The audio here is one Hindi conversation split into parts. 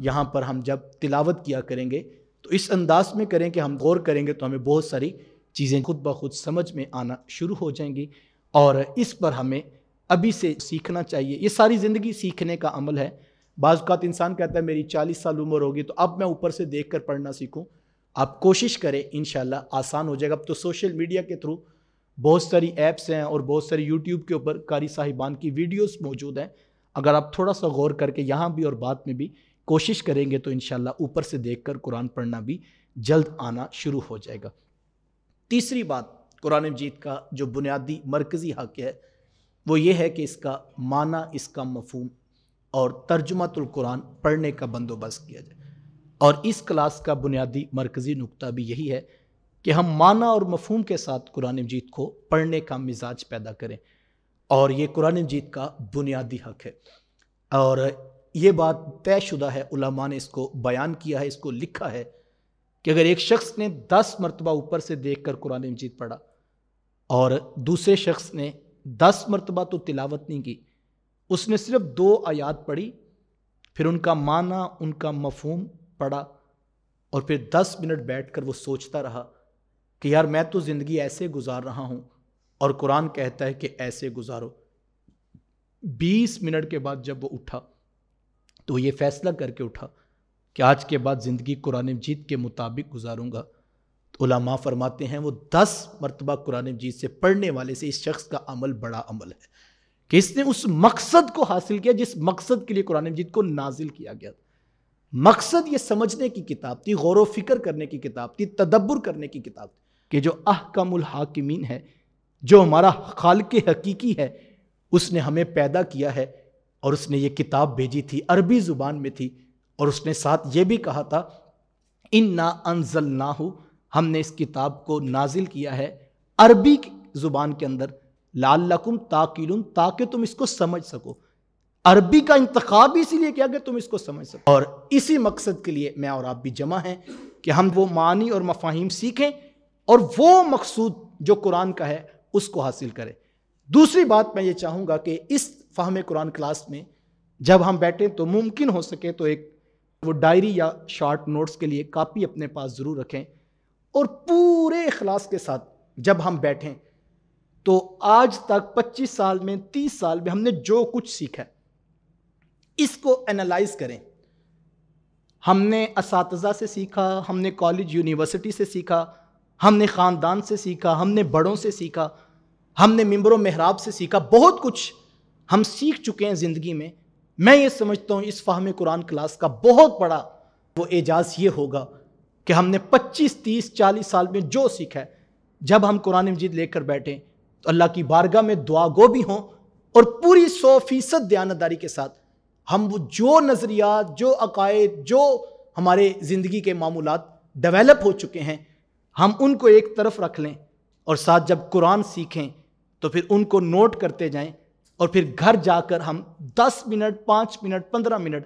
यहाँ पर हम जब तिलावत किया करेंगे तो इस अंदाज में करें कि हम गौर करेंगे तो हमें बहुत सारी चीज़ें खुद ब खुद समझ में आना शुरू हो जाएंगी और इस पर हमें अभी से सीखना चाहिए ये सारी ज़िंदगी सीखने का अमल है बाज़ात इंसान कहता है मेरी चालीस साल उम्र होगी तो अब मैं ऊपर से देख कर पढ़ना सीखूँ आप कोशिश करें इन आसान हो जाएगा अब तो सोशल मीडिया के थ्रू बहुत सारी ऐप्स हैं और बहुत सारी यूट्यूब के ऊपर कारी साहिबान की वीडियोस मौजूद हैं अगर आप थोड़ा सा गौर करके यहाँ भी और बाद में भी कोशिश करेंगे तो इन ऊपर से देख कर कुरान पढ़ना भी जल्द आना शुरू हो जाएगा तीसरी बात कुरान मजीद का जो बुनियादी मरकज़ी हक है वो ये है कि इसका माना इसका मफहम और तर्जुमातुल्कुरान पढ़ने का बंदोबस्त किया जाए और इस क्लास का बुनियादी मरकज़ी नुकता भी यही है कि हम माना और मफहम के साथ कुरान मजीद को पढ़ने का मिजाज पैदा करें और ये कुरान मजीद का बुनियादी हक है और ये बात तयशुदा है उलमा ने इसको बयान किया है इसको लिखा है कि अगर एक शख्स ने दस मरतबा ऊपर से देख कर कुरान मजीद पढ़ा और दूसरे शख्स ने दस मरतबा तो तिलावत नहीं की उसने सिर्फ दो आयात पढ़ी फिर उनका माना उनका मफहम पढ़ा और फिर दस मिनट बैठ कर वो सोचता रहा कि यार मैं तो ज़िंदगी ऐसे गुजार रहा हूँ और कुरान कहता है कि ऐसे गुजारो बीस मिनट के बाद जब वो उठा तो ये फैसला करके उठा कि आज के बाद ज़िंदगी कुरान मजीद के मुताबिक गुजारूंगा तो उलामा फरमाते हैं वो दस मरतबा कुरान मजीद से पढ़ने वाले से इस शख्स का अमल बड़ा अमल है कि इसने उस मकसद को हासिल किया जिस मकसद के लिए कुरान मजीद को नाजिल किया गया मकसद ये समझने की किताब थी गौर वफिक्र करने की किताब थी तदब्बर करने की किताब थी कि जो अहकमुल हाकिमीन है जो हमारा खाल के हकीकी है उसने हमें पैदा किया है और उसने ये किताब भेजी थी अरबी ज़ुबान में थी और उसने साथ ये भी कहा था इन ना अनजल ना हो हमने इस किताब को नाजिल किया है अरबी ज़ुबान के अंदर लाल लकुम ताकिल ताकि तुम इसको समझ सको अरबी का इंतखा इसीलिए किया कि तुम इसको समझ सको और इसी मकसद के लिए मैं और आप भी जमा हैं कि हम वो मानी और मफाहिम सीखें और वो मकसूद जो कुरान का है उसको हासिल करें दूसरी बात मैं ये चाहूँगा कि इस फ़ाहम कुरान क्लास में जब हम बैठें तो मुमकिन हो सके तो एक वो डायरी या शॉर्ट नोट्स के लिए कापी अपने पास ज़रूर रखें और पूरे अखलास के साथ जब हम बैठें तो आज तक 25 साल में 30 साल में हमने जो कुछ सीखा इसको एनालाइज करें हमने इस से सीखा हमने कॉलेज यूनिवर्सिटी से सीखा हमने ख़ानदान से सीखा हमने बड़ों से सीखा हमने मम्बरों महराब से सीखा बहुत कुछ हम सीख चुके हैं ज़िंदगी में मैं ये समझता हूँ इस फाहम कुरान क्लास का बहुत बड़ा वो एजाज़ ये होगा कि हमने 25, 30, 40 साल में जो सीखा है जब हम कुरान मजीद लेकर बैठें तो अल्लाह की बारगाह में दुआ गो भी हों और पूरी सौ फीसद दयानतदारी के साथ हम वो जो नज़रियात जो अकायद जो हमारे ज़िंदगी के मामूल डेवलप हो चुके हैं हम उनको एक तरफ रख लें और साथ जब कुरान सीखें तो फिर उनको नोट करते जाएं और फिर घर जाकर हम 10 मिनट 5 मिनट 15 मिनट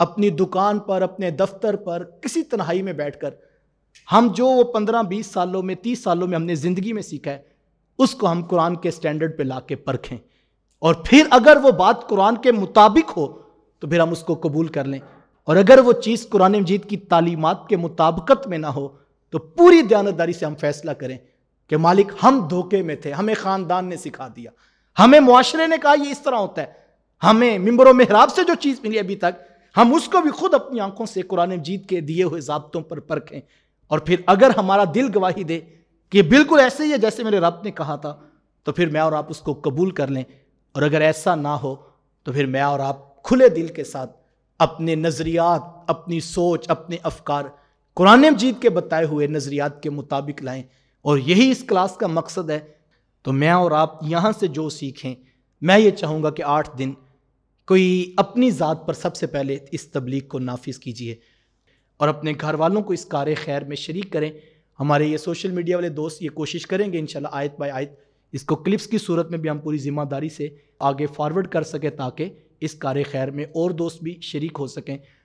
अपनी दुकान पर अपने दफ्तर पर किसी तनहाई में बैठकर हम जो वो 15 20 सालों में 30 सालों में हमने ज़िंदगी में सीखा है उसको हम कुरान के स्टैंडर्ड पे ला के परखें और फिर अगर वो बात कुरान के मुताबिक हो तो फिर हम उसको कबूल कर लें और अगर वो चीज़ कुरान मजीद की तालीमत के मुताबकत में ना हो तो पूरी दयानतदारी से हम फैसला करें कि मालिक हम धोखे में थे हमें ख़ानदान ने सिखा दिया हमें मुआरे ने कहा ये इस तरह होता है हमें मिम्बर महराब से जो चीज़ मिली अभी तक हम उसको भी खुद अपनी आंखों से कुरान जीत के दिए हुए जबतों पर परखें और फिर अगर हमारा दिल गवाही दे कि बिल्कुल ऐसे ही है जैसे मेरे रब ने कहा था तो फिर मैं और आप उसको कबूल कर लें और अगर ऐसा ना हो तो फिर मैं और आप खुले दिल के साथ अपने नज़रियात अपनी सोच अपने अफकार कुरान मजीद के बताए हुए नज़रियात के मुताबिक लाएं और यही इस क्लास का मकसद है तो मैं और आप यहाँ से जो सीखें मैं ये चाहूँगा कि आठ दिन कोई अपनी ज़ात पर सबसे पहले इस तबलीग को नाफिज कीजिए और अपने घर वालों को इस कार खैर में शरीक करें हमारे ये सोशल मीडिया वाले दोस्त ये कोशिश करेंगे इन आयत बाय आयत इसको क्लिप्स की सूरत में भी हम पूरी ज़िम्मेदारी से आगे फॉरवर्ड कर सकें ताकि इस कार खैर में और दोस्त भी शरीक हो सकें